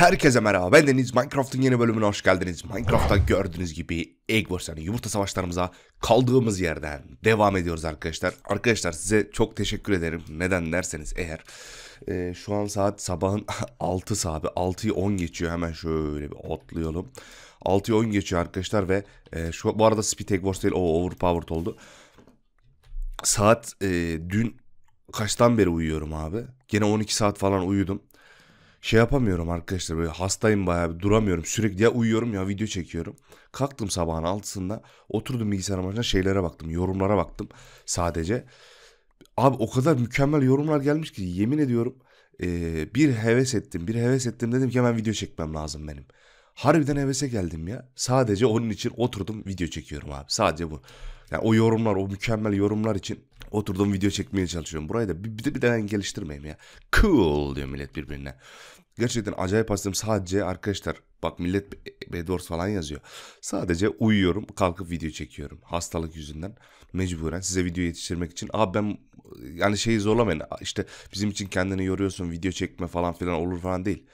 Herkese merhaba ben Deniz Minecraft'ın yeni bölümüne hoş geldiniz. Minecraft'ta gördüğünüz gibi Eggwars yani yumurta savaşlarımıza kaldığımız yerden devam ediyoruz arkadaşlar. Arkadaşlar size çok teşekkür ederim. Neden derseniz eğer e, şu an saat sabahın 6 abi 6'yı 10 geçiyor hemen şöyle bir atlayalım. 6'yı 10 geçiyor arkadaşlar ve e, şu bu arada Speed Eggwars değil o overpowered oldu. Saat e, dün kaçtan beri uyuyorum abi? Gene 12 saat falan uyudum şey yapamıyorum arkadaşlar böyle hastayım bayağı bir duramıyorum sürekli ya uyuyorum ya video çekiyorum. Kalktım sabahın altısında oturdum bilgisayarın başına şeylere baktım yorumlara baktım sadece. Abi o kadar mükemmel yorumlar gelmiş ki yemin ediyorum ee, bir heves ettim bir heves ettim dedim ki hemen video çekmem lazım benim. Harbiden hevese geldim ya. Sadece onun için oturdum video çekiyorum abi. Sadece bu. Yani o yorumlar, o mükemmel yorumlar için Oturdum video çekmeye çalışıyorum. Burayı da bir, bir, bir de geliştirmeyeyim ya. Cool diyor millet birbirine. Gerçekten acayip hastayım. Sadece arkadaşlar bak millet Bedwars falan yazıyor. Sadece uyuyorum kalkıp video çekiyorum. Hastalık yüzünden mecburen size video yetiştirmek için. Abi ben yani şeyi zorlamayın. İşte bizim için kendini yoruyorsun video çekme falan filan olur falan değil.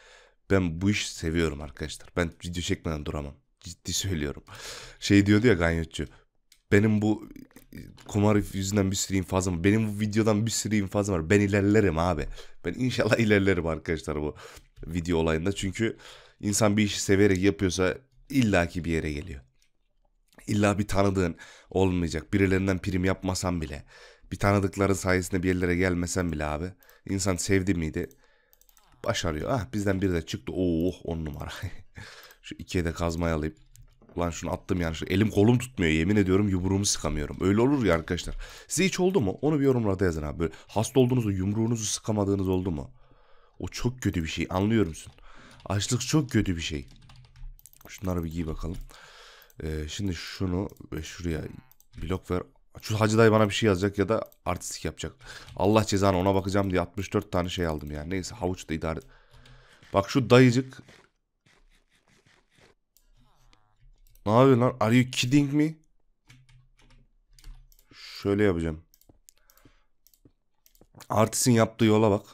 Ben bu işi seviyorum arkadaşlar. Ben video çekmeden duramam. Ciddi söylüyorum. Şey diyordu ya Ganyotçu. Benim bu kumar yüzünden bir sürü infazım var. Benim bu videodan bir sürü infazım var. Ben ilerlerim abi. Ben inşallah ilerlerim arkadaşlar bu video olayında. Çünkü insan bir işi severek yapıyorsa illaki bir yere geliyor. İlla bir tanıdığın olmayacak. Birilerinden prim yapmasan bile. Bir tanıdıkların sayesinde bir yerlere gelmesen bile abi. İnsan sevdi miydi? Başarıyor. Ah bizden biri de çıktı. Oh on numara. Şu ikiye de kazmayı alayım. Lan şunu attım yani. Elim kolum tutmuyor yemin ediyorum yumruğumu sıkamıyorum. Öyle olur ya arkadaşlar. Size hiç oldu mu? Onu bir yorumlarda yazın abi. Böyle hasta olduğunuzda yumruğunuzu sıkamadığınız oldu mu? O çok kötü bir şey anlıyor musun? Açlık çok kötü bir şey. Şunları bir giy bakalım. Ee, şimdi şunu ve şuraya blok ver. Şu Hacı dayı bana bir şey yazacak ya da artistik yapacak. Allah cezanı ona bakacağım diye 64 tane şey aldım yani. Neyse havuç da idare... Bak şu dayıcık Ne yapıyorsun lan? Are you kidding me? Şöyle yapacağım. Artistin yaptığı yola bak.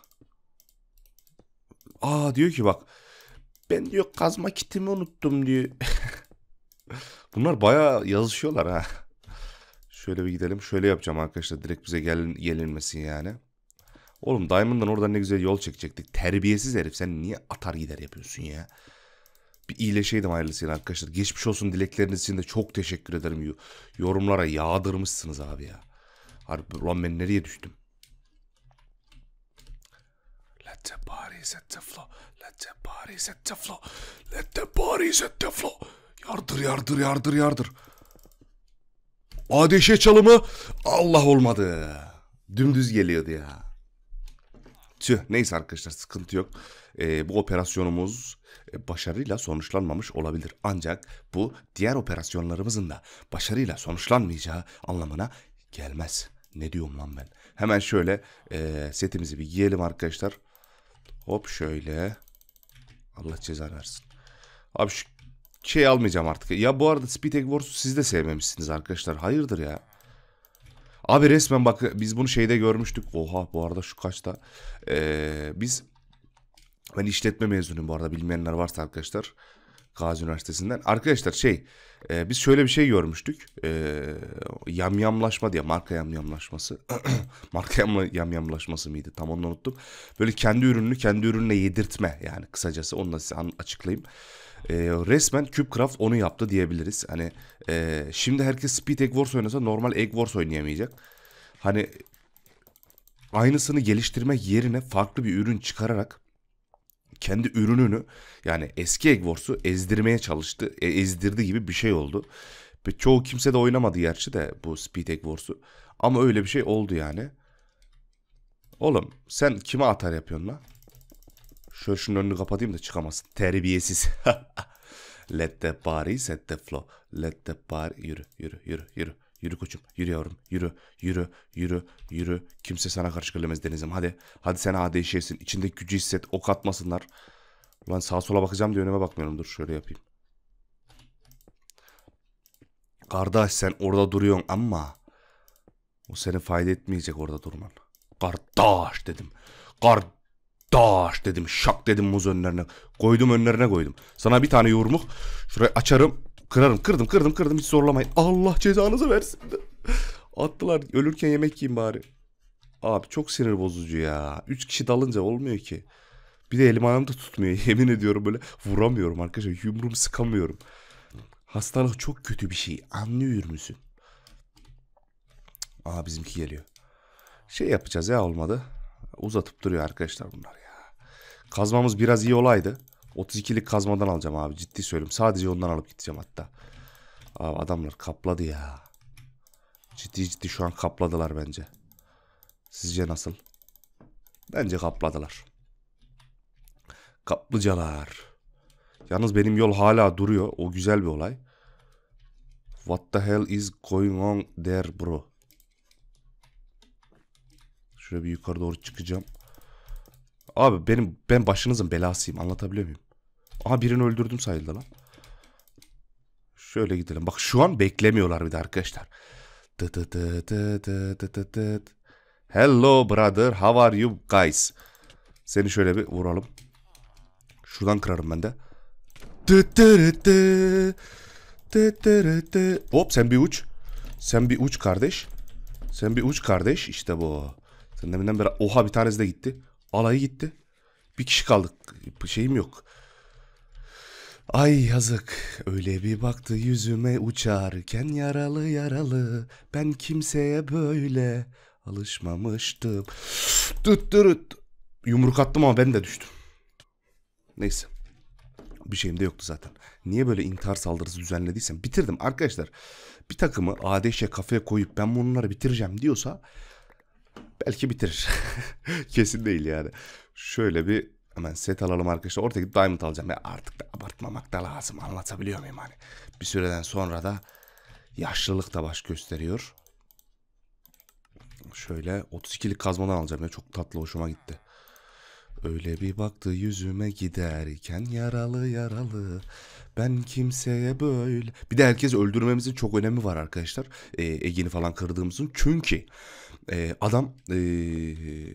Aa diyor ki bak. Ben diyor kazma kitimi unuttum diyor. Bunlar baya yazışıyorlar ha. Şöyle bir gidelim. Şöyle yapacağım arkadaşlar. Direkt bize gelin, gelinmesin yani. Oğlum Diamond'dan oradan ne güzel yol çekecektik. Terbiyesiz herif. Sen niye atar gider yapıyorsun ya? bir iyileşeydim ailesiyle arkadaşlar. Geçmiş olsun dilekleriniz için de çok teşekkür ederim. Yorumlara yağdırmışsınız abi ya. Harbi ulan ben nereye düştüm? Let the bodies at the floor. Let the bodies at the floor. Let the bodies at the floor. Yardır yardır yardır yardır. Adeşe çalımı Allah olmadı. Dümdüz geliyordu ya. Tüh neyse arkadaşlar sıkıntı yok. Ee, bu operasyonumuz e, başarıyla sonuçlanmamış olabilir. Ancak bu diğer operasyonlarımızın da başarıyla sonuçlanmayacağı anlamına gelmez. Ne diyorum lan ben? Hemen şöyle e, setimizi bir giyelim arkadaşlar. Hop şöyle. Allah ceza versin. Abi şu şey almayacağım artık. Ya bu arada Speed Egg Wars'u siz de sevmemişsiniz arkadaşlar. Hayırdır ya? Abi resmen bak biz bunu şeyde görmüştük. Oha bu arada şu kaçta? Ee, biz ben işletme mezunuyum bu arada bilmeyenler varsa arkadaşlar. Gazi Üniversitesi'nden. Arkadaşlar şey e, biz şöyle bir şey görmüştük. E, yamyamlaşma diye marka yamyamlaşması. marka yam, yamyamlaşması mıydı tam onu unuttum. Böyle kendi ürününü kendi ürününe yedirtme yani kısacası onu da size açıklayayım. E, resmen Cubecraft onu yaptı diyebiliriz. Hani e, şimdi herkes Speed Egg Wars oynasa normal Egg Wars oynayamayacak. Hani aynısını geliştirmek yerine farklı bir ürün çıkararak kendi ürününü yani eski Eggwars'u ezdirmeye çalıştı. E, ezdirdi gibi bir şey oldu. Ve çoğu kimse de oynamadı gerçi de bu Speed Eggwars'u. Ama öyle bir şey oldu yani. Oğlum sen kime atar yapıyorsun lan? Şöyle şunun önünü kapatayım da çıkamasın. Terbiyesiz. Let the party set the flow. Let the party... Yürü, yürü, yürü, yürü. Yürü koçum. yürüyorum, Yürü. Yürü. Yürü. Yürü. Kimse sana karşı gelemez Deniz'im. Hadi. Hadi sen AD şeysin. İçindeki gücü hisset. Ok atmasınlar. Ulan sağa sola bakacağım diye önüme bakmıyorum. Dur şöyle yapayım. Kardeş sen orada duruyorsun ama o seni fayda etmeyecek orada durman. Kardeş dedim. Kardeş dedim. Şak dedim muz önlerine. Koydum önlerine koydum. Sana bir tane yumruk. Şurayı açarım. Kırarım kırdım kırdım kırdım hiç zorlamayın. Allah cezanızı versin. Attılar ölürken yemek yiyin bari. Abi çok sinir bozucu ya. Üç kişi dalınca olmuyor ki. Bir de elim ayağım da tutmuyor. Yemin ediyorum böyle vuramıyorum arkadaşlar. Yumruğumu sıkamıyorum. Hastalık çok kötü bir şey. Anlıyor musun? Aa bizimki geliyor. Şey yapacağız ya olmadı. Uzatıp duruyor arkadaşlar bunlar ya. Kazmamız biraz iyi olaydı. 32'lik kazmadan alacağım abi ciddi söylüyorum. Sadece ondan alıp gideceğim hatta. Abi adamlar kapladı ya. Ciddi ciddi şu an kapladılar bence. Sizce nasıl? Bence kapladılar. Kaplıcalar. Yalnız benim yol hala duruyor. O güzel bir olay. What the hell is going on there bro? Şöyle bir yukarı doğru çıkacağım. Abi benim ben başınızın belasıyım. Anlatabiliyor muyum? Aha birini öldürdüm sayıldı lan. Şöyle gidelim. Bak şu an beklemiyorlar bir de arkadaşlar. Hello brother. How are you guys? Seni şöyle bir vuralım. Şuradan kırarım ben de. Dı Hop sen bir uç. Sen bir uç kardeş. Sen bir uç kardeş. İşte bu. Sen deminden beri oha bir tanesi de gitti. Alayı gitti. Bir kişi kaldık. Şeyim yok. Ay yazık öyle bir baktı yüzüme uçarken yaralı yaralı ben kimseye böyle alışmamıştım. Tut durut, yumruk attım ama ben de düştüm. Neyse bir şeyim de yoktu zaten. Niye böyle intihar saldırısı düzenlediysem bitirdim arkadaşlar. Bir takımı ADŞ'e kafaya koyup ben bunları bitireceğim diyorsa belki bitirir. Kesin değil yani. Şöyle bir Hemen set alalım arkadaşlar. Orada gidip diamond alacağım. Ya artık da abartmamak da lazım. Anlatabiliyor muyum hani? Bir süreden sonra da yaşlılık da baş gösteriyor. Şöyle 32'lik kazmadan alacağım ya. Çok tatlı hoşuma gitti. Öyle bir baktı yüzüme giderken yaralı yaralı. Ben kimseye böyle... Bir de herkes öldürmemizin çok önemi var arkadaşlar. Ee, Ege'ni falan kırdığımızın. Çünkü e, adam e,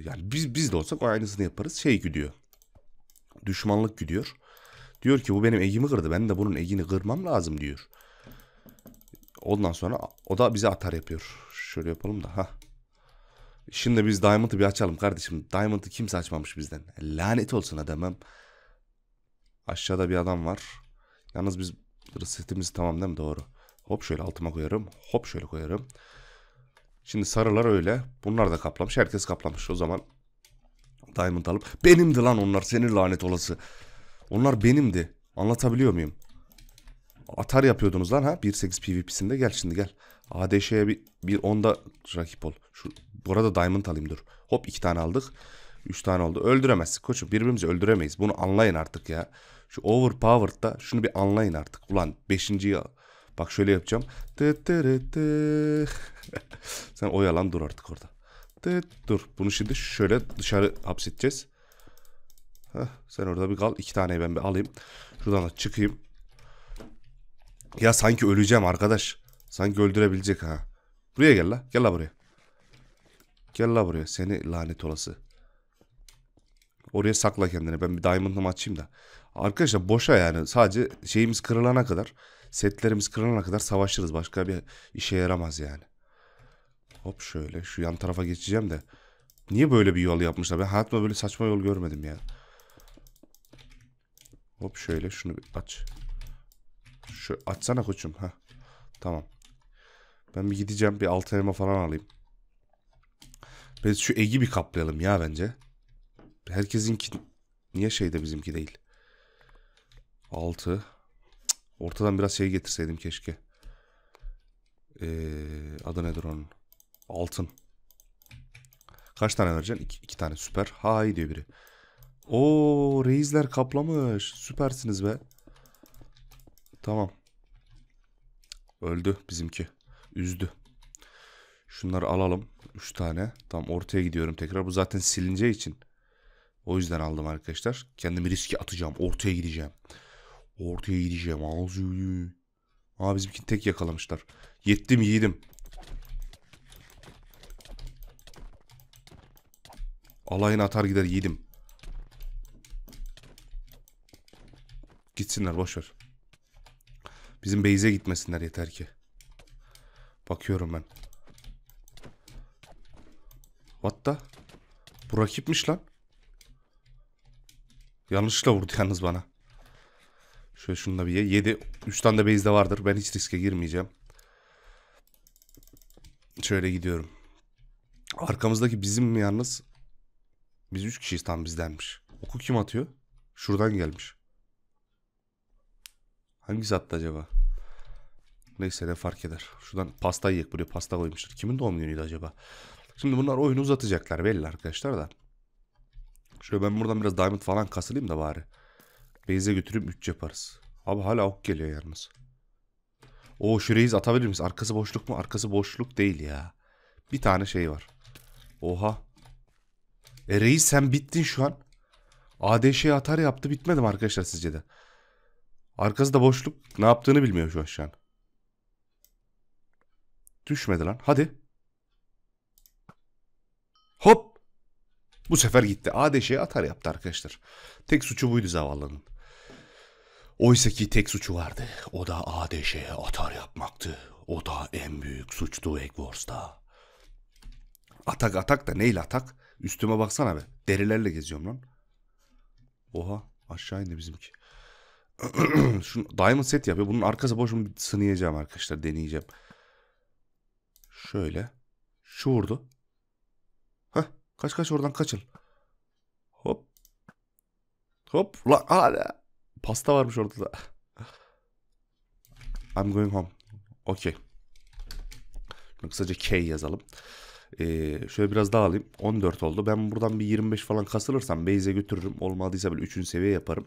yani biz biz de olsak aynısını yaparız. Şey gidiyor düşmanlık gidiyor. Diyor ki bu benim egimi kırdı. Ben de bunun egini kırmam lazım diyor. Ondan sonra o da bize atar yapıyor. Şöyle yapalım da. ha. Şimdi biz Diamond'ı bir açalım kardeşim. Diamond'ı kimse açmamış bizden. Lanet olsun adamım. Aşağıda bir adam var. Yalnız biz resetimizi tamam değil mi? Doğru. Hop şöyle altıma koyarım. Hop şöyle koyarım. Şimdi sarılar öyle. Bunlar da kaplamış. Herkes kaplamış. O zaman Diamond alıp. Benimdi lan onlar senin lanet olası. Onlar benimdi. Anlatabiliyor muyum? Atar yapıyordunuz lan ha. 1.8 PvP'sinde gel şimdi gel. ADŞ'ye bir, bir onda rakip ol. Şu, burada Diamond alayım dur. Hop iki tane aldık. Üç tane oldu. Öldüremezsin koçum. Birbirimizi öldüremeyiz. Bunu anlayın artık ya. Şu da, şunu bir anlayın artık. Ulan beşinciyi Bak şöyle yapacağım. Sen oyalan dur artık orada de dur. Bunu şimdi şöyle dışarı hapsedeceğiz. Heh, sen orada bir kal. İki tane ben bir alayım. Şuradan da çıkayım. Ya sanki öleceğim arkadaş. Sanki öldürebilecek ha. Buraya gel la. Gel la buraya. Gel la buraya. Seni lanet olası. Oraya sakla kendini. Ben bir diamond'ımı açayım da. Arkadaşlar boşa yani. Sadece şeyimiz kırılana kadar. Setlerimiz kırılana kadar savaşırız. Başka bir işe yaramaz yani. Hop şöyle şu yan tarafa geçeceğim de. Niye böyle bir yol yapmışlar? Ben hayatımda böyle saçma yol görmedim ya. Hop şöyle şunu bir aç. Şu açsana koçum. ha. Tamam. Ben bir gideceğim bir altı elma falan alayım. Biz şu Egi bir kaplayalım ya bence. Herkesinki niye şeyde bizimki değil. Altı. Ortadan biraz şey getirseydim keşke. Ee, adı nedir onun? Altın. Kaç tane vereceksin? İki, iki tane süper. Hay diyor biri. O reisler kaplamış. Süpersiniz be. Tamam. Öldü bizimki. Üzdü. Şunları alalım. Üç tane. Tam ortaya gidiyorum tekrar. Bu zaten silineceği için. O yüzden aldım arkadaşlar. Kendimi riske atacağım. Ortaya gideceğim. Ortaya gideceğim. Ağzı. Aa bizimkini tek yakalamışlar. Yettim yiğidim. Alayını atar gider yedim. Gitsinler boşver. Bizim beyze gitmesinler yeter ki. Bakıyorum ben. What the? Bu rakipmiş lan. Yanlışla vurdu yalnız bana. Şöyle şunu da bir ye. 7. 3 tane de de vardır. Ben hiç riske girmeyeceğim. Şöyle gidiyorum. Arkamızdaki bizim mi yalnız? Biz üç kişiyiz tam bizdenmiş. Oku kim atıyor? Şuradan gelmiş. Hangisi attı acaba? Neyse ne fark eder. Şuradan pasta yiyek buraya pasta koymuştur. Kimin doğum günüydü acaba? Şimdi bunlar oyunu uzatacaklar belli arkadaşlar da. Şöyle ben buradan biraz diamond falan kasılayım da bari. Base'e götürüp 3 yaparız. Abi hala ok geliyor yalnız. O şurayı reis atabilir miyiz? Arkası boşluk mu? Arkası boşluk değil ya. Bir tane şey var. Oha. E reis sen bittin şu an. ADŞ'ye atar yaptı bitmedi mi arkadaşlar sizce de? Arkası da boşluk. Ne yaptığını bilmiyor şu an şu an. Düşmedi lan. Hadi. Hop. Bu sefer gitti. ADŞ'ye atar yaptı arkadaşlar. Tek suçu buydu zavallının. Oysa ki tek suçu vardı. O da ADŞ'ye atar yapmaktı. O da en büyük suçtu Egg Atak atak da neyle atak? Üstüme baksana be. Derilerle geziyorum lan. Oha aşağı indi bizimki. Şunu diamond set yapıyor. Bunun arkası boş mu sınayacağım arkadaşlar deneyeceğim. Şöyle. Şu vurdu. Heh kaç kaç oradan kaçın. Hop. Hop lan hala. Pasta varmış orada da. I'm going home. Okey. Kısaca K yazalım. Ee, şöyle biraz daha alayım. 14 oldu. Ben buradan bir 25 falan kasılırsam base'e götürürüm. Olmadıysa böyle 3. seviye yaparım.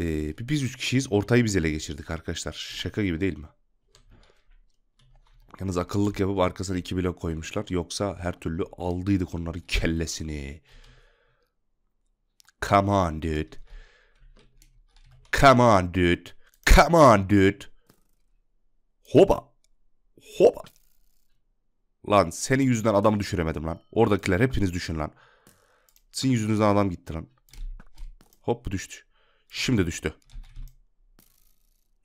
Ee, biz 3 kişiyiz. Ortayı biz ele geçirdik arkadaşlar. Şaka gibi değil mi? Yalnız akıllık yapıp arkasına 2 blok koymuşlar. Yoksa her türlü aldıydık onların kellesini. Come on dude. Come on dude. Come on dude. Hoba. Hoba. Lan senin yüzünden adamı düşüremedim lan. Oradakiler hepiniz düşün lan. Sizin yüzünüzden adam gitti lan. Hop düştü. Şimdi düştü.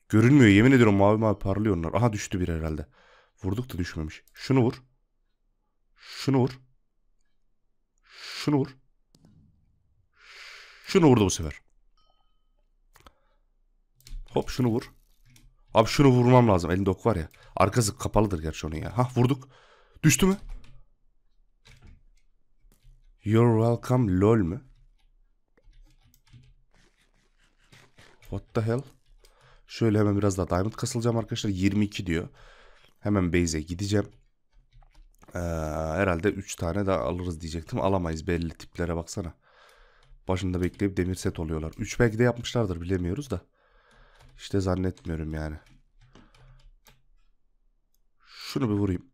Görünmüyor yemin ediyorum mavi mavi parlıyor onlar. Aha düştü bir herhalde. Vurduk da düşmemiş. Şunu vur. Şunu vur. Şunu vur. Şunu vurdu bu sefer. Hop şunu vur. Abi şunu vurmam lazım. Elinde ok var ya. Arkası kapalıdır gerçi onun ya. Hah vurduk. Düştü mü? You're welcome lol mü? What the hell? Şöyle hemen biraz daha diamond kasılacağım arkadaşlar. 22 diyor. Hemen base'e gideceğim. Ee, herhalde 3 tane daha alırız diyecektim. Alamayız belli tiplere baksana. Başında bekleyip demir set oluyorlar. 3 belki de yapmışlardır bilemiyoruz da. İşte zannetmiyorum yani. Şunu bir vurayım.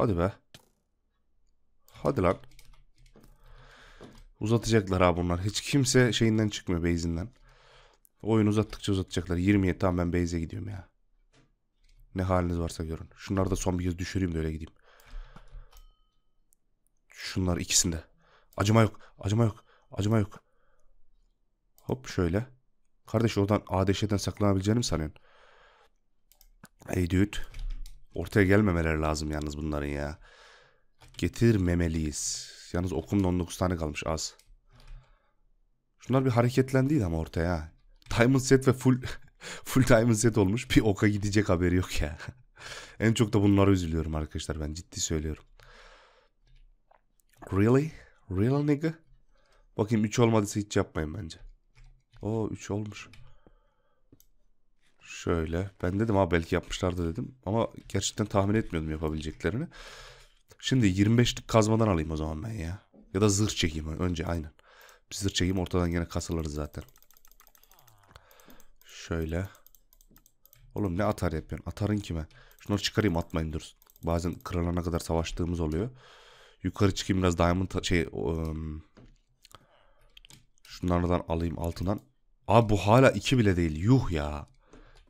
Hadi be. Hadi lan. Uzatacaklar abi bunlar. Hiç kimse şeyinden çıkmıyor base'inden. Oyun uzattıkça uzatacaklar. 27 tamam ben base'e gidiyorum ya. Ne haliniz varsa görün. Şunları da son bir kez düşüreyim böyle gideyim. Şunlar ikisinde. Acıma yok. Acıma yok. Acıma yok. Hop şöyle. Kardeş oradan ADŞ'den saklanabileceğini mi sanıyorsun? Hey dude. Ortaya gelmemeleri lazım yalnız bunların ya. Getirmemeliyiz. Yalnız okumda 19 tane kalmış az. Şunlar bir hareketlendiydi ama ortaya. Diamond set ve full full diamond set olmuş. Bir oka gidecek haberi yok ya. en çok da bunlara üzülüyorum arkadaşlar ben ciddi söylüyorum. Really? Real nigga? Bakayım 3 olmadıysa hiç yapmayın bence. O 3 olmuş. Şöyle. Ben dedim ha belki yapmışlardı dedim. Ama gerçekten tahmin etmiyordum yapabileceklerini. Şimdi 25'lik kazmadan alayım o zaman ben ya. Ya da zırh çekeyim önce aynen. Bir zırh çekeyim ortadan yine kasılırız zaten. Şöyle. Oğlum ne atar yapıyorsun? Atarın kime? Şunları çıkarayım atmayın dursun. Bazen kırılana kadar savaştığımız oluyor. Yukarı çıkayım biraz diamond şey um, şunlardan alayım altından. Abi bu hala 2 bile değil. Yuh ya.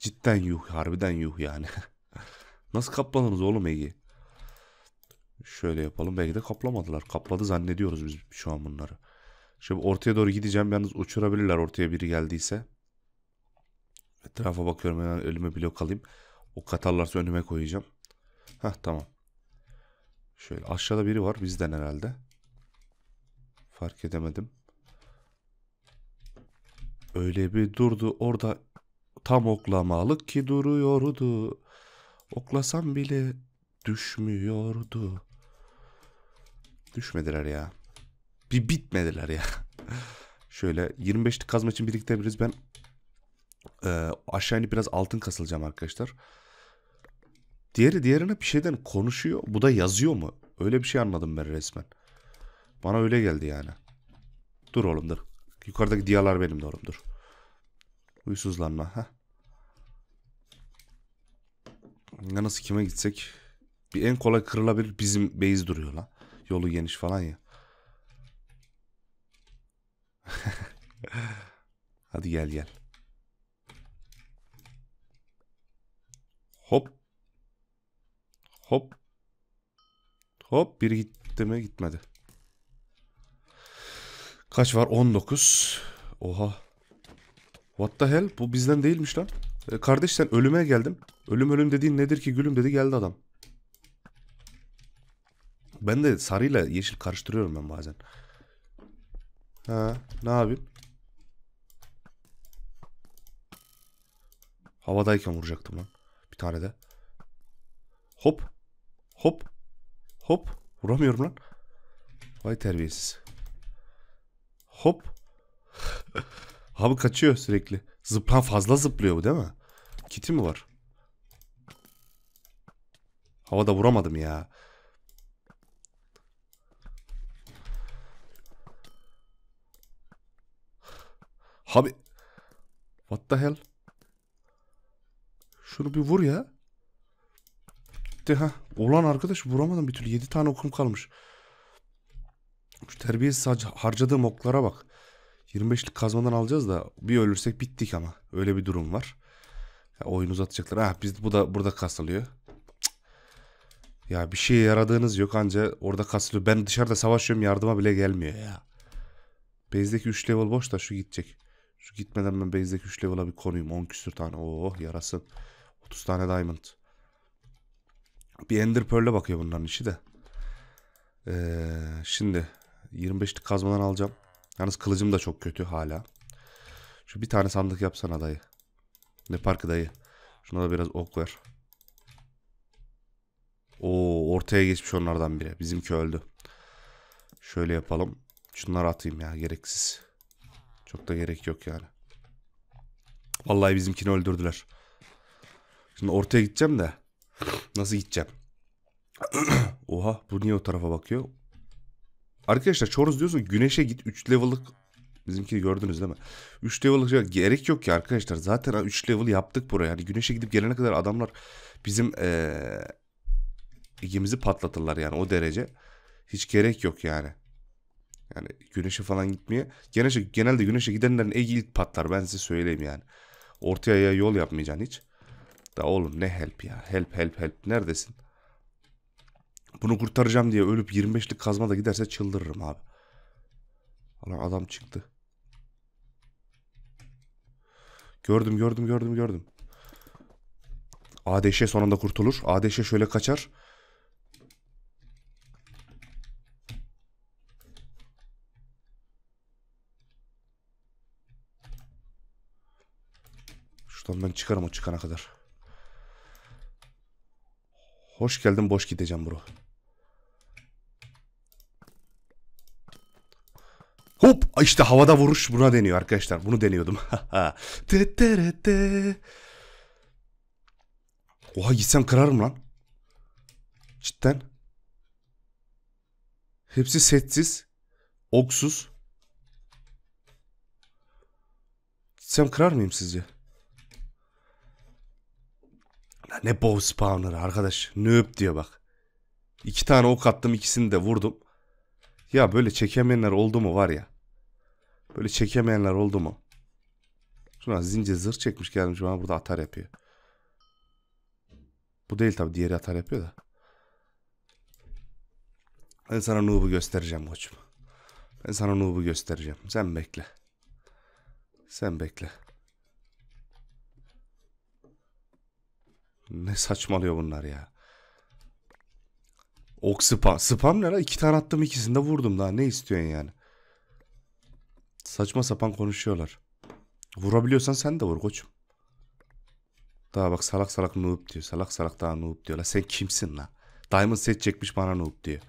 Cidden yuh. Harbiden yuh yani. Nasıl kapladınız oğlum Egi? Şöyle yapalım. Belki de kaplamadılar. Kapladı zannediyoruz biz şu an bunları. Şimdi ortaya doğru gideceğim. Yalnız uçurabilirler ortaya biri geldiyse. Etrafa bakıyorum. Hemen ölüme blok alayım. O katarlarsa önüme koyacağım. Heh tamam. Şöyle aşağıda biri var. Bizden herhalde. Fark edemedim. Öyle bir durdu. Orada tam oklamalık ki duruyordu. Oklasam bile düşmüyordu. Düşmediler ya. Bir bitmediler ya. Şöyle 25'lik kazma için birliktebiliriz. Ben e, aşağı inip biraz altın kasılacağım arkadaşlar. Diğeri diğerine bir şeyden konuşuyor. Bu da yazıyor mu? Öyle bir şey anladım ben resmen. Bana öyle geldi yani. Dur oğlum dur. Yukarıdaki diyalar benim de oğlum dur. Huysuzlanma. Heh. Ya nasıl kime gitsek? Bir en kolay kırılabilir bizim base duruyor lan. Yolu geniş falan ya. Hadi gel gel. Hop. Hop. Hop biri gitti mi gitmedi. Kaç var? 19. Oha. What the hell? Bu bizden değilmiş lan. E, kardeş sen ölüme geldim. Ölüm ölüm dediğin nedir ki gülüm dedi geldi adam. Ben de sarıyla yeşil karıştırıyorum ben bazen. Ha, ne yapayım? Havadayken vuracaktım lan. Bir tane de. Hop. Hop. Hop. Vuramıyorum lan. Vay terbiyesiz. Hop. Abi kaçıyor sürekli. Zıplan fazla zıplıyor bu değil mi? Kiti mi var? Havada vuramadım ya. Abi. What the hell? Şunu bir vur ya. De ha. Ulan arkadaş vuramadım bir türlü. 7 tane okum kalmış. Şu terbiyesiz harcadığım oklara bak. 25'lik kazmadan alacağız da bir ölürsek bittik ama. Öyle bir durum var. Ya oyunu uzatacaklar. Ha ah, biz bu da burada kasılıyor. Ya bir şeye yaradığınız yok anca orada kasılıyor. Ben dışarıda savaşıyorum yardıma bile gelmiyor ya. Base'deki 3 level boş da şu gidecek. Şu gitmeden ben base'deki 3 level'a bir konuyum. 10 küsür tane. Oh yarasın. 30 tane diamond. Bir ender pearl'e bakıyor bunların işi de. Ee, şimdi 25'lik kazmadan alacağım. Yalnız kılıcım da çok kötü hala. Şu bir tane sandık yapsana dayı. Ne parkı dayı. Şuna da biraz ok ver. Oo ortaya geçmiş onlardan biri. Bizimki öldü. Şöyle yapalım. Şunları atayım ya gereksiz. Çok da gerek yok yani. Vallahi bizimkini öldürdüler. Şimdi ortaya gideceğim de. Nasıl gideceğim? Oha bu niye o tarafa bakıyor? Arkadaşlar Chorus diyorsun, güneşe git 3 level'lık Bizimki gördünüz değil mi? 3 level şey gerek yok ki arkadaşlar. Zaten 3 level yaptık buraya. Yani güneşe gidip gelene kadar adamlar bizim ee, ligimizi patlatırlar yani o derece. Hiç gerek yok yani. Yani güneşe falan gitmeye. Genelde, şey, genelde güneşe gidenlerin egi ilk patlar ben size söyleyeyim yani. Ortaya yol yapmayacaksın hiç. Da oğlum ne help ya. Help help help. Neredesin? Bunu kurtaracağım diye ölüp 25'lik kazma da giderse çıldırırım abi. Ana adam çıktı. Gördüm gördüm gördüm gördüm. ADŞ sonunda kurtulur. ADŞ şöyle kaçar. Şuradan ben çıkarım o çıkana kadar. Hoş geldin boş gideceğim bro. Hop işte havada vuruş buna deniyor arkadaşlar. Bunu deniyordum. Oha gitsem kırarım lan. Cidden. Hepsi setsiz. Oksuz. Gitsem kırar mıyım sizce? Ya ne bow spawner arkadaş. Nöp diyor bak. İki tane ok attım ikisini de vurdum. Ya böyle çekemeyenler oldu mu var ya. Böyle çekemeyenler oldu mu? Şuna zincir zırh çekmiş gelmiş bana burada atar yapıyor. Bu değil tabi diğeri atar yapıyor da. Ben sana noob'u göstereceğim koçum. Ben sana noob'u göstereceğim. Sen bekle. Sen bekle. Ne saçmalıyor bunlar ya. Ok spam. Spam ne la? İki tane attım ikisini de vurdum daha. Ne istiyorsun yani? Saçma sapan konuşuyorlar. Vurabiliyorsan sen de vur koçum. Daha bak salak salak noob diyor. Salak salak daha noob diyor. La sen kimsin la? Diamond set çekmiş bana noob diyor.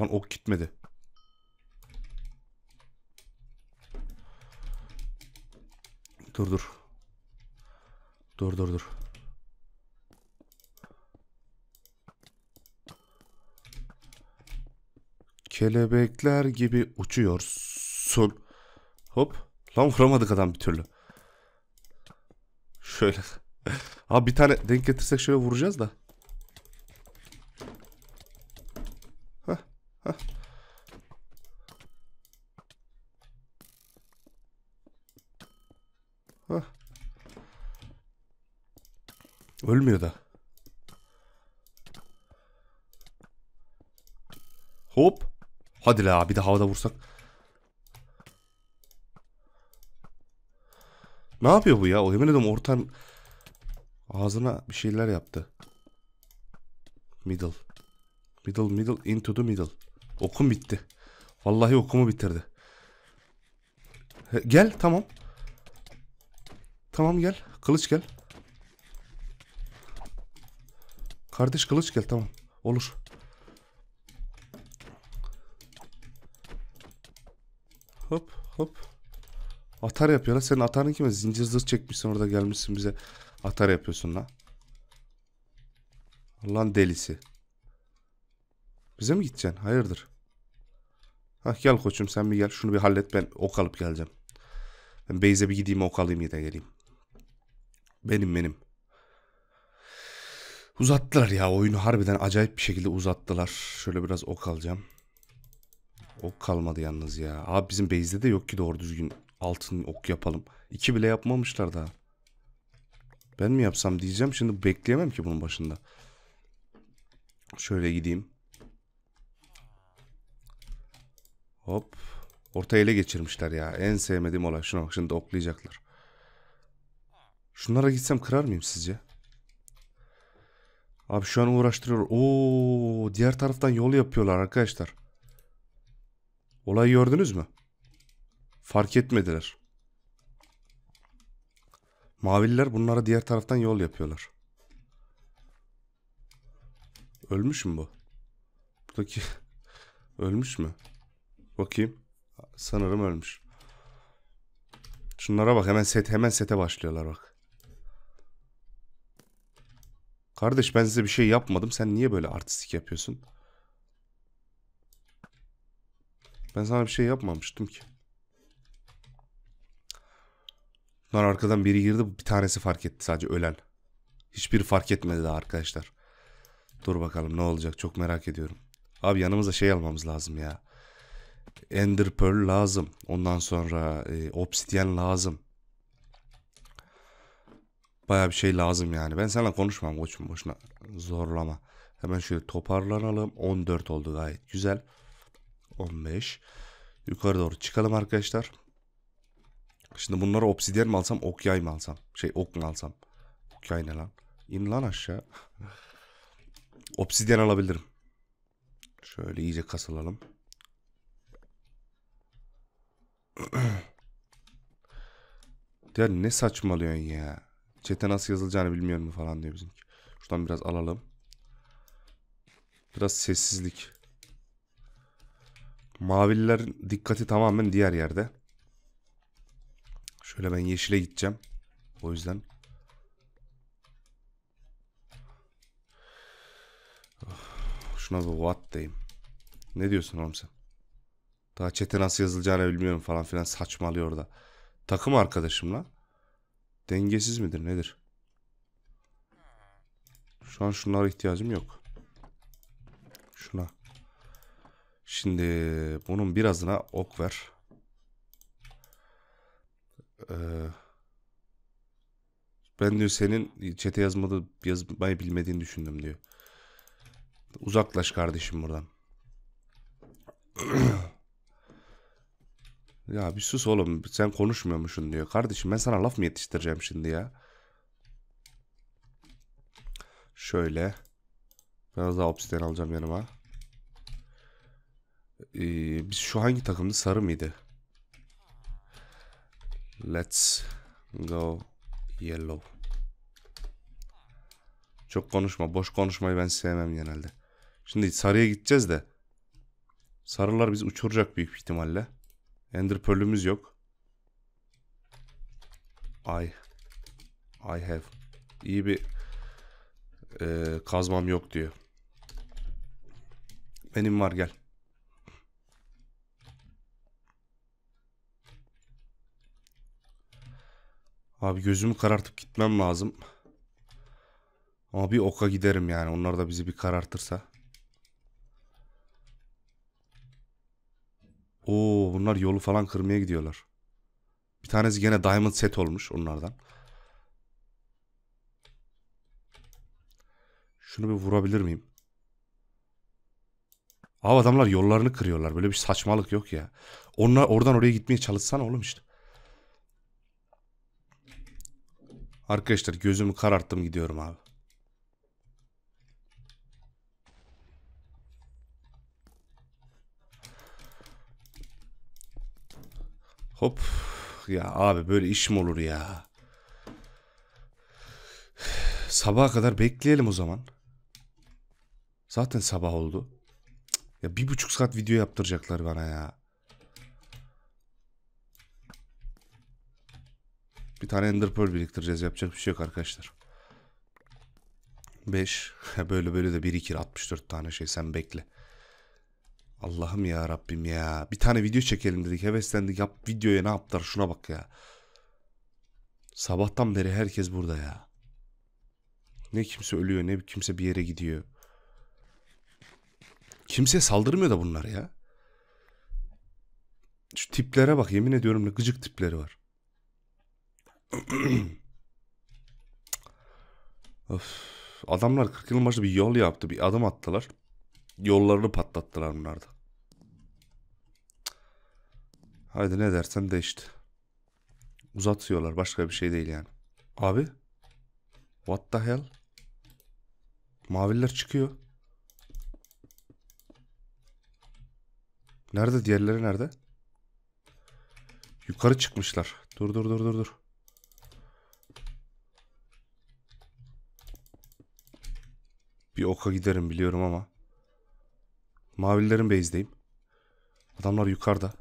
Lan ok gitmedi. Dur dur. Dur dur dur. Kelebekler gibi uçuyorsun. Hop. Lan vuramadık adam bir türlü. Şöyle. Abi bir tane denk getirsek şöyle vuracağız da. Heh, heh. Ölmüyor da. Hop. Hadi la bir de havada vursak. Ne yapıyor bu ya? O yemin ediyorum ortam ağzına bir şeyler yaptı. Middle. Middle middle into the middle. Okum bitti. Vallahi okumu bitirdi. He, gel tamam. Tamam gel. Kılıç gel. Kardeş kılıç gel tamam. Olur. hop hop. Atar yapıyor lan. Senin atarın kim? Zincir zırh çekmişsin orada gelmişsin bize. Atar yapıyorsun lan. Allah'ın delisi. Bize mi gideceksin? Hayırdır? Ha gel koçum sen bir gel. Şunu bir hallet ben ok alıp geleceğim. Ben Beyze bir gideyim ok alayım yine geleyim. Benim benim. Uzattılar ya oyunu harbiden acayip bir şekilde uzattılar. Şöyle biraz ok alacağım. Ok kalmadı yalnız ya. Abi bizim base'de de yok ki doğru düzgün altın ok yapalım. İki bile yapmamışlar daha. Ben mi yapsam diyeceğim. Şimdi bekleyemem ki bunun başında. Şöyle gideyim. Hop. Ortaya ele geçirmişler ya. En sevmediğim olay. Şuna bak şimdi oklayacaklar. Şunlara gitsem kırar mıyım sizce? Abi şu an uğraştırıyor. Oo, diğer taraftan yol yapıyorlar arkadaşlar. Olayı gördünüz mü? Fark etmediler. Mavililer bunlara diğer taraftan yol yapıyorlar. Ölmüş mü bu? Buradaki ölmüş mü? Bakayım. Sanırım ölmüş. Şunlara bak hemen set hemen sete başlıyorlar bak. Kardeş ben size bir şey yapmadım. Sen niye böyle artistik yapıyorsun? Ben sana bir şey yapmamıştım ki. Lan arkadan biri girdi. Bir tanesi fark etti sadece ölen. Hiçbir fark etmedi daha arkadaşlar. Dur bakalım ne olacak çok merak ediyorum. Abi yanımıza şey almamız lazım ya. Ender Pearl lazım. Ondan sonra e, Obsidian lazım. Baya bir şey lazım yani. Ben seninle konuşmam koçum boşuna. Zorlama. Hemen şöyle toparlanalım. 14 oldu gayet güzel. Güzel. 15. Yukarı doğru çıkalım arkadaşlar. Şimdi bunları obsidyen mi alsam ok mı alsam? Şey ok mu alsam? Ok yay ne lan? İn lan aşağı. obsidyen alabilirim. Şöyle iyice kasılalım. ya ne saçmalıyorsun ya? Çete nasıl yazılacağını bilmiyorum falan diyor bizimki. Şuradan biraz alalım. Biraz sessizlik. Mavililer dikkati tamamen diğer yerde. Şöyle ben yeşile gideceğim. O yüzden. Ah, şuna bir what deyim. Ne diyorsun oğlum sen? Daha çete nasıl yazılacağını bilmiyorum falan filan saçmalıyor orada. Takım arkadaşımla. Dengesiz midir nedir? Şu an şunlara ihtiyacım yok. Şuna. Şimdi bunun birazına ok ver. Ee, ben diyor senin çete yazmadı, yazmayı bilmediğini düşündüm diyor. Uzaklaş kardeşim buradan. ya bir sus oğlum sen konuşmuyormuşsun diyor. Kardeşim ben sana laf mı yetiştireceğim şimdi ya? Şöyle. Biraz daha obsidian alacağım yanıma. Ee, biz şu hangi takımdı? Sarı mıydı? Let's go yellow. Çok konuşma. Boş konuşmayı ben sevmem genelde. Şimdi sarıya gideceğiz de. Sarılar bizi uçuracak büyük ihtimalle. Ender Pearl'ümüz yok. I I have. İyi bir e, kazmam yok diyor. Benim var gel. Abi gözümü karartıp gitmem lazım. Ama bir oka giderim yani. Onlar da bizi bir karartırsa. Oo bunlar yolu falan kırmaya gidiyorlar. Bir tanesi gene diamond set olmuş onlardan. Şunu bir vurabilir miyim? Abi adamlar yollarını kırıyorlar. Böyle bir saçmalık yok ya. Onlar oradan oraya gitmeye çalışsana oğlum işte. Arkadaşlar gözümü kararttım gidiyorum abi. Hop. Ya abi böyle iş mi olur ya? Sabaha kadar bekleyelim o zaman. Zaten sabah oldu. Ya bir buçuk saat video yaptıracaklar bana ya. Bir tane Ender Pearl biriktireceğiz. Yapacak bir şey yok arkadaşlar. 5. böyle böyle de birikir 64 tane şey. Sen bekle. Allah'ım ya Rabbim ya. Bir tane video çekelim dedik. Heveslendik. Yap videoya ne yaptılar? Şuna bak ya. Sabahtan beri herkes burada ya. Ne kimse ölüyor ne kimse bir yere gidiyor. Kimse saldırmıyor da bunlar ya. Şu tiplere bak yemin ediyorum ne gıcık tipleri var of. Adamlar 40 yılın başında bir yol yaptı. Bir adım attılar. Yollarını patlattılar bunlarda. Haydi ne dersen de işte. Uzatıyorlar. Başka bir şey değil yani. Abi. What the hell? Maviler çıkıyor. Nerede? Diğerleri nerede? Yukarı çıkmışlar. Dur dur dur dur dur. Bir oka giderim biliyorum ama. Mavilerin base'deyim. Adamlar yukarıda.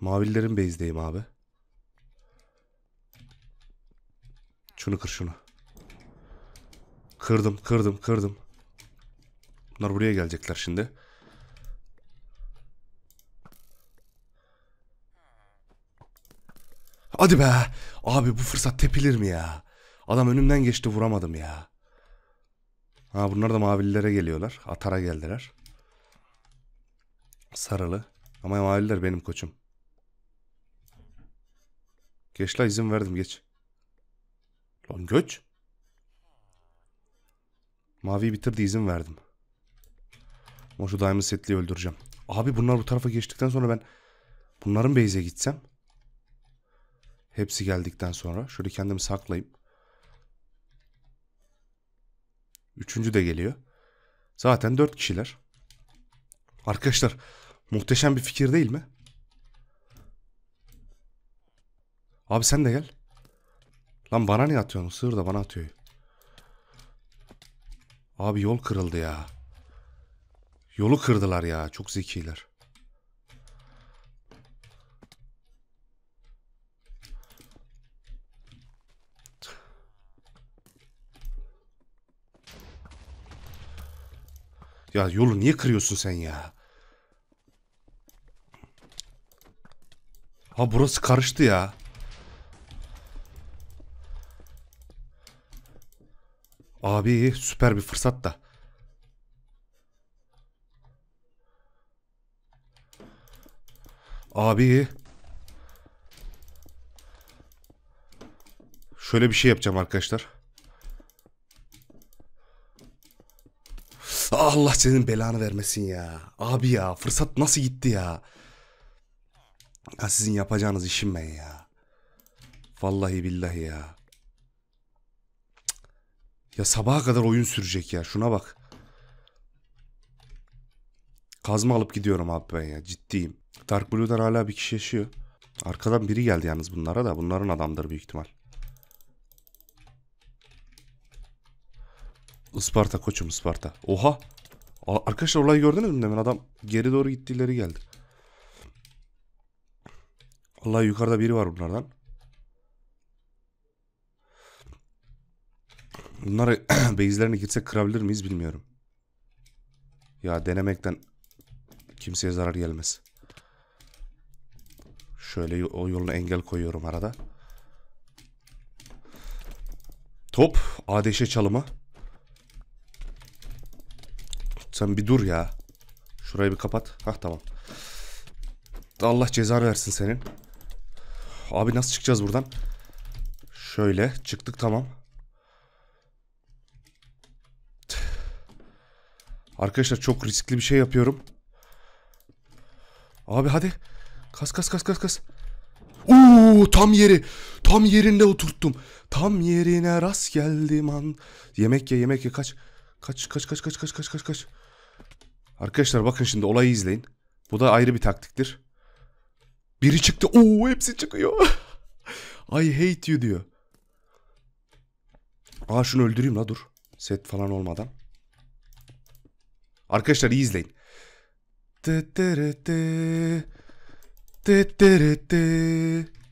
Mavilerin base'deyim abi. Şunu kır şunu. Kırdım kırdım kırdım. Bunlar buraya gelecekler şimdi. Hadi be. Abi bu fırsat tepilir mi ya? Adam önümden geçti vuramadım ya. Ha bunlar da mavililere geliyorlar. Atara geldiler. Sarılı. Ama maviler benim koçum. Geç la izin verdim geç. Lan göç. Mavi bitirdi izin verdim. Ama şu Diamond Setli'yi öldüreceğim. Abi bunlar bu tarafa geçtikten sonra ben bunların base'e gitsem. Hepsi geldikten sonra şöyle kendimi saklayayım. Üçüncü de geliyor. Zaten dört kişiler. Arkadaşlar muhteşem bir fikir değil mi? Abi sen de gel. Lan bana ne atıyorsun? Sığır da bana atıyor. Abi yol kırıldı ya. Yolu kırdılar ya. Çok zekiler. Ya yolu niye kırıyorsun sen ya? Ha burası karıştı ya. Abi süper bir fırsat da. Abi. Şöyle bir şey yapacağım arkadaşlar. Allah senin belanı vermesin ya. Abi ya fırsat nasıl gitti ya. Ya sizin yapacağınız işim ben ya. Vallahi billahi ya. Ya sabaha kadar oyun sürecek ya. Şuna bak. Kazma alıp gidiyorum abi ben ya. Ciddiyim. Dark Blue'dan hala bir kişi yaşıyor. Arkadan biri geldi yalnız bunlara da. Bunların adamları büyük ihtimal. Isparta koçum Isparta. Oha. Arkadaşlar olayı gördünüz mü demin adam geri doğru gitti ileri geldi. Allah yukarıda biri var bunlardan. Bunlara beyizlerini gitsek kırabilir miyiz bilmiyorum. Ya denemekten kimseye zarar gelmez. Şöyle o yoluna engel koyuyorum arada. Top. ADŞ çalımı. Sen bir dur ya. Şurayı bir kapat. Hah tamam. Allah ceza versin senin. Abi nasıl çıkacağız buradan? Şöyle çıktık tamam. Arkadaşlar çok riskli bir şey yapıyorum. Abi hadi. Kas kas kas kas kas. Uuu tam yeri. Tam yerinde oturttum. Tam yerine rast geldim an. Yemek ye yemek ye kaç. Kaç kaç kaç kaç kaç kaç kaç kaç. Arkadaşlar bakın şimdi olayı izleyin. Bu da ayrı bir taktiktir. Biri çıktı. Oo hepsi çıkıyor. I hate you diyor. Aa şunu öldüreyim la dur. Set falan olmadan. Arkadaşlar iyi izleyin.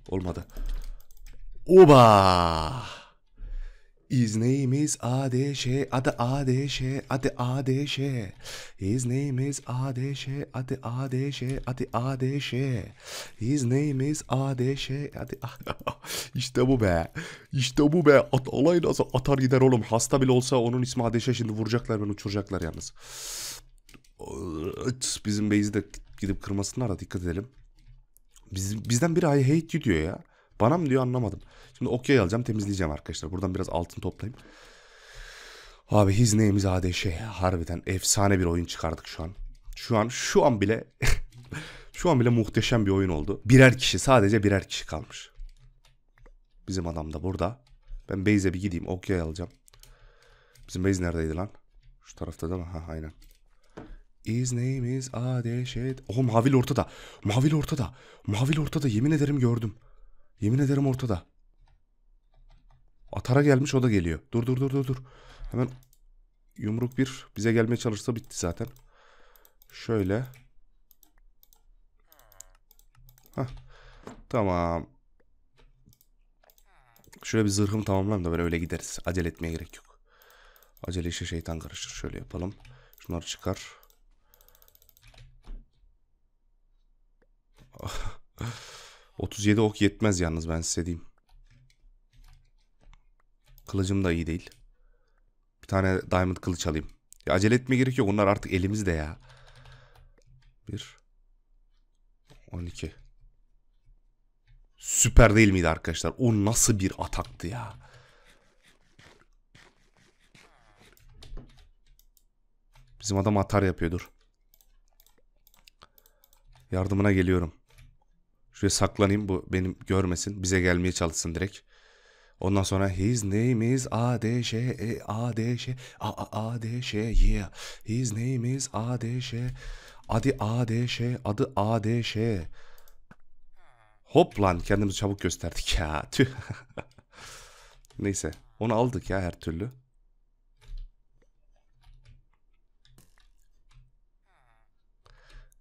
Olmadı. Oba. His name is ADŞ, adı ADŞ, adı ADŞ. His name is ADŞ, adı ADŞ, adı ADŞ. His name is ADŞ, adı İşte bu be. İşte bu be. At, olay nasıl atar gider oğlum. Hasta bile olsa onun ismi ADŞ şimdi vuracaklar beni uçuracaklar yalnız. Bizim Beyzi de gidip kırmasınlar da dikkat edelim. Biz, bizden biri I hate you diyor ya. Bana mı diyor anlamadım. Şimdi okey alacağım temizleyeceğim arkadaşlar. Buradan biraz altın toplayayım. Abi his neyimiz ADŞ. Harbiden efsane bir oyun çıkardık şu an. Şu an şu an bile şu an bile muhteşem bir oyun oldu. Birer kişi sadece birer kişi kalmış. Bizim adam da burada. Ben base'e bir gideyim. Okey alacağım. Bizim base neredeydi lan? Şu tarafta değil mi? Ha aynen. His name is Adeşet. Oho mavil ortada. Mavil ortada. Mavil ortada. Yemin ederim gördüm. Yemin ederim ortada. Atara gelmiş o da geliyor. Dur dur dur dur dur. Hemen yumruk bir bize gelmeye çalışsa bitti zaten. Şöyle. Heh. Tamam. Şöyle bir zırhım tamamlayayım da böyle öyle gideriz. Acele etmeye gerek yok. Acele işe şeytan karışır. Şöyle yapalım. Şunları çıkar. Ah. 37 ok yetmez yalnız ben size diyeyim. Kılıcım da iyi değil. Bir tane diamond kılıç alayım. Ya acele etme gerek yok. Onlar artık elimizde ya. 1 12 Süper değil miydi arkadaşlar? O nasıl bir ataktı ya? Bizim adam atar yapıyor dur. Yardımına geliyorum. Şuraya saklanayım bu benim görmesin. Bize gelmeye çalışsın direkt. Ondan sonra his name is ADŞ, e, ADŞ, A, A, ADŞ, yeah. His name is ADŞ, adı ADŞ, adı ADŞ. Hop lan kendimizi çabuk gösterdik ya. Neyse onu aldık ya her türlü.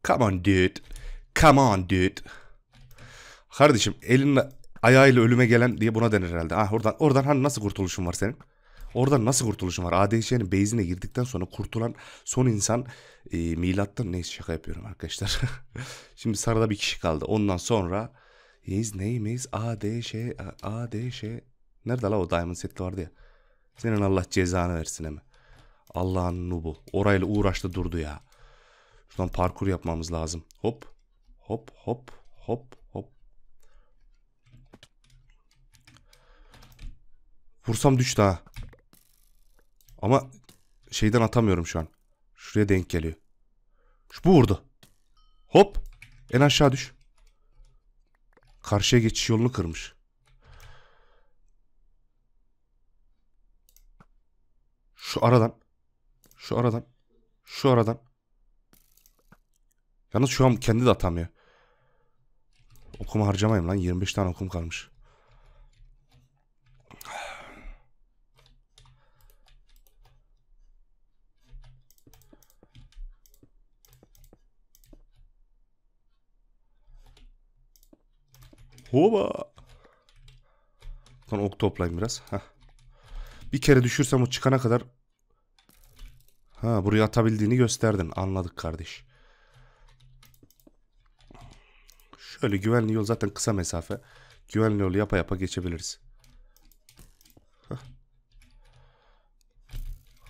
Come on dude. Come on dude. Kardeşim elinle ayağıyla ölüme gelen diye buna denir herhalde. Ah oradan oradan hani nasıl kurtuluşun var senin? Oradan nasıl kurtuluşun var? A.D.C.'nin beyzine girdikten sonra kurtulan son insan e, milattan neyse şaka yapıyorum arkadaşlar. Şimdi sarıda bir kişi kaldı. Ondan sonra his name is A.D.C. ADŞ nerede la o Diamond set vardı ya. Senin Allah cezanı versin hemen. Allah'ın nubu. Orayla uğraştı durdu ya. Şuradan parkur yapmamız lazım. Hop. Hop hop hop Vursam düştü ha. Ama şeyden atamıyorum şu an. Şuraya denk geliyor. Şu bu vurdu. Hop. En aşağı düş. Karşıya geçiş yolunu kırmış. Şu aradan. Şu aradan. Şu aradan. Yalnız şu an kendi de atamıyor. Okuma harcamayayım lan. 25 tane okum kalmış. Hoba. Kan ok toplayayım biraz. Heh. Bir kere düşürsem o çıkana kadar. Ha buraya atabildiğini gösterdin. Anladık kardeş. Şöyle güvenli yol zaten kısa mesafe. Güvenli yolu yapa yapa geçebiliriz. Heh.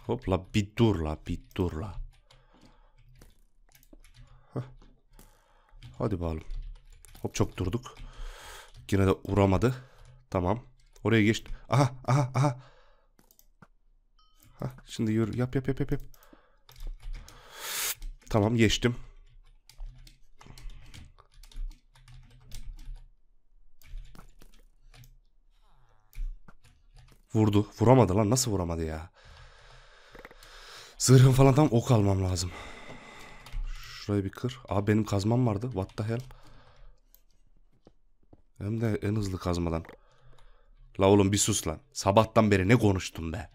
Hopla bir dur la bir dur la. Heh. Hadi bakalım. Hop çok durduk. Yine de uğramadı. Tamam. Oraya geç. Aha aha aha. Ha, şimdi yürü. Yap yap yap yap. yap. Tamam geçtim. Vurdu. Vuramadı lan. Nasıl vuramadı ya? Zırhım falan tam ok almam lazım. Şurayı bir kır. Abi benim kazmam vardı. What the hell? Hem de en hızlı kazmadan. La oğlum bir sus lan. Sabahtan beri ne konuştun be?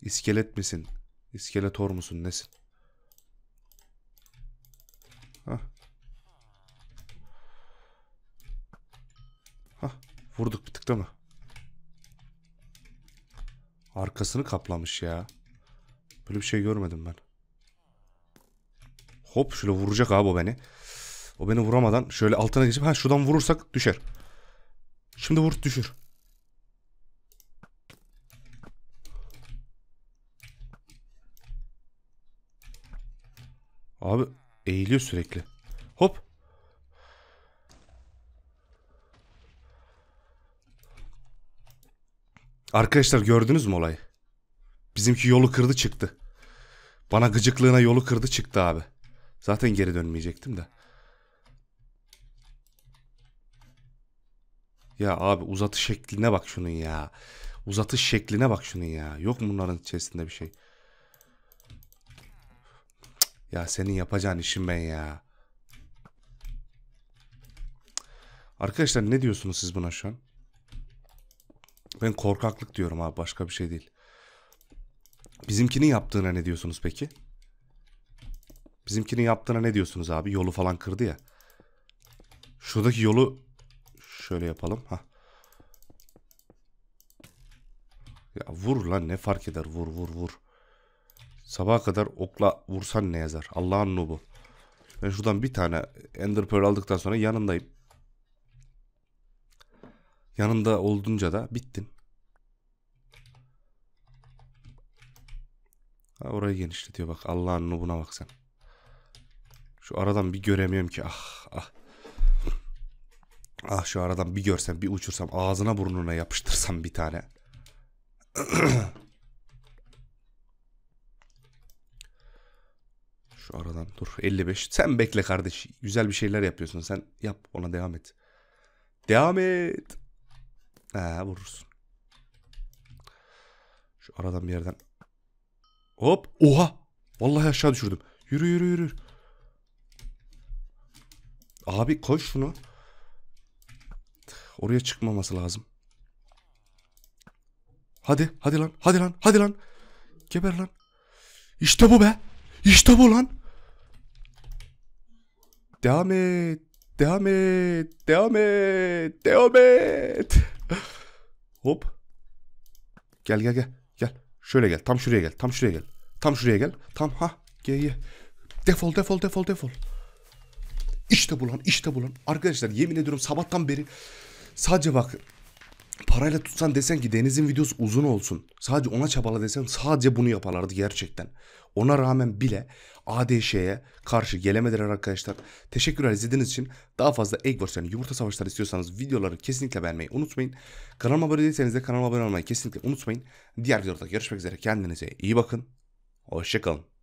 İskelet misin? İskeletor musun nesin? Hah. Hah. Vurduk bir tık değil mi? Arkasını kaplamış ya. Böyle bir şey görmedim ben. Hop şöyle vuracak abi o beni. O beni vuramadan şöyle altına geçip ha şuradan vurursak düşer. Şimdi vur düşür. Abi eğiliyor sürekli. Hop. Arkadaşlar gördünüz mü olayı? Bizimki yolu kırdı çıktı. Bana gıcıklığına yolu kırdı çıktı abi. Zaten geri dönmeyecektim de. Ya abi uzatı şekline bak şunun ya. uzatı şekline bak şunun ya. Yok mu bunların içerisinde bir şey? Ya senin yapacağın işim ben ya. Arkadaşlar ne diyorsunuz siz buna şu an? Ben korkaklık diyorum abi başka bir şey değil. Bizimkinin yaptığına ne diyorsunuz peki? Bizimkinin yaptığına ne diyorsunuz abi? Yolu falan kırdı ya. Şuradaki yolu Şöyle yapalım. Hah. Ya vur lan ne fark eder vur vur vur. Sabaha kadar okla vursan ne yazar? Allah'ın nubu. Ben şuradan bir tane Ender Pearl aldıktan sonra yanındayım. Yanında olduğunca da bittin. Ha, orayı genişletiyor bak. Allah'ın nubuna bak sen. Şu aradan bir göremiyorum ki. Ah ah. Ah şu aradan bir görsem bir uçursam ağzına burnuna yapıştırsam bir tane. şu aradan dur 55. Sen bekle kardeş. Güzel bir şeyler yapıyorsun. Sen yap ona devam et. Devam et. Ha vurursun. Şu aradan bir yerden. Hop. Oha. Vallahi aşağı düşürdüm. Yürü yürü yürü. Abi koş şunu. Oraya çıkmaması lazım. Hadi hadi lan hadi lan hadi lan. Geber lan. İşte bu be. İşte bu lan. Devam et. Devam et. Devam et. Devam et. Hop. Gel gel gel. Gel. Şöyle gel. Tam şuraya gel. Tam şuraya gel. Tam şuraya gel. Tam ha. Gel ye. Defol defol defol defol. İşte bu lan İşte bu lan. Arkadaşlar yemin ediyorum sabahtan beri Sadece bak parayla tutsan desen ki Deniz'in videosu uzun olsun. Sadece ona çabala desen sadece bunu yaparlardı gerçekten. Ona rağmen bile ADŞ'ye karşı gelemediler arkadaşlar. Teşekkürler izlediğiniz için. Daha fazla egg yani yumurta savaşları istiyorsanız videoları kesinlikle beğenmeyi unutmayın. Kanalıma abone değilseniz de kanalıma abone olmayı kesinlikle unutmayın. Diğer videolarda görüşmek üzere. Kendinize iyi bakın. Hoşçakalın.